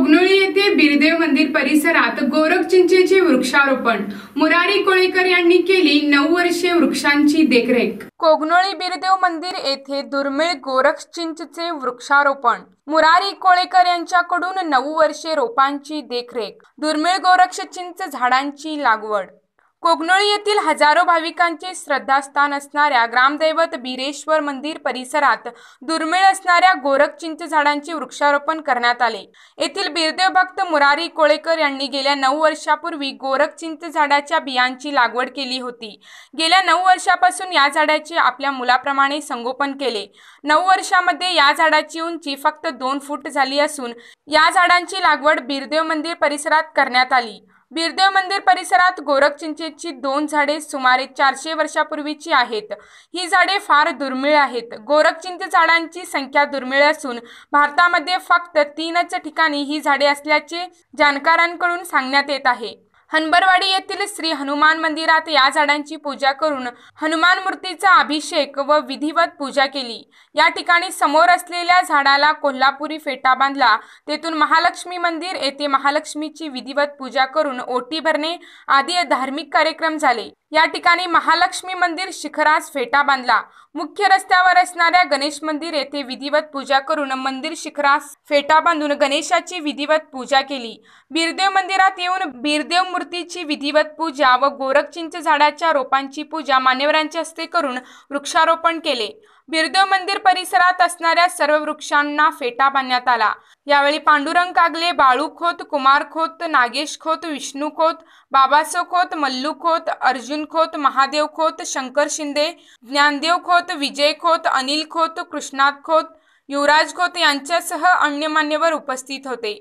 कोगनोळी येथे बिरदेव मंदिर परिसरात गोरख चिंचेचे वृक्षारोपण मुरारी कोळेकर यांनी केली नऊ वर्षे वृक्षांची देखरेख कोगनोळी बिरदेव मंदिर येथे दुर्मिळ चिंचचे वृक्षारोपण मुरारी कोळेकर यांच्याकडून नऊ वर्षे रोपांची देखरेख दुर्मिळ गोरक्षचिंच झाडांची लागवड कोगनोळी येथील हजारो भाविकांचे श्रद्धास्थान असणाऱ्या ग्रामदैवत बिरेश्वर मंदिर परिसरात दुर्मिळ असणाऱ्या गोरखचिंच झाडांचे वृक्षारोपण करण्यात आले येथील बिरदेव भक्त मुरारी कोळेकर यांनी गेल्या नऊ वर्षापूर्वी गोरखचिंच झाडाच्या बियांची लागवड केली होती गेल्या नऊ वर्षापासून या झाडाचे आपल्या मुलाप्रमाणे संगोपन केले नऊ वर्षामध्ये या झाडाची उंची फक्त दोन फूट झाली असून या झाडांची लागवड बिरदेव मंदिर परिसरात करण्यात आली बिरदेव मंदिर परिसरात गोरखचिंचेची दोन झाडे सुमारे चारशे वर्षापूर्वीची आहेत ही झाडे फार दुर्मिळ आहेत चिंचे झाडांची संख्या दुर्मिळ असून भारतामध्ये फक्त तीनच ठिकाणी ही झाडे असल्याचे जाणकारांकडून सांगण्यात येत आहे हनबरवाडी येथील श्री हनुमान मंदिरात या झाडांची पूजा करून हनुमान मूर्तीचा अभिषेक व विधिवत पूजा केली या ठिकाणी समोर असलेल्या झाडाला कोल्हापुरी फेटा बांधला तेथून महालक्ष्मी मंदिर येथे महालक्ष्मीची विधिवत पूजा करून ओटी भरणे आदी धार्मिक कार्यक्रम झाले या ठिकाणी महालक्ष्मी मंदिर शिखरास फेटा बांधला मुख्य रस्त्यावर असणाऱ्या गणेश मंदिर येथे विधिवत पूजा करून मंदिर शिखरास फेटा बांधून गणेशाची विधिवत पूजा केली बिरदेव मंदिरात येऊन बिरदेव मूर्तीची विधिवत पूजा व गोरखचिंच झाडाच्या रोपांची पूजा मान्यवरांच्या हस्ते करून वृक्षारोपण केले बिरदेव मंदिर परिसरात असणाऱ्या सर्व वृक्षांना फेटा बांधण्यात आला यावेळी पांडुरंग कागले बाळू खोत कुमार खोत नागेश खोत विष्णू खोत बाबासो खोत मल्लू खोत अर्जुन खोत महादेव खोत शंकर शिंदे ज्ञानदेव खोत विजय खोत अनिल खोत कृष्णात खोत युवराज खोत यांच्यासह अन्य मान्यवर उपस्थित होते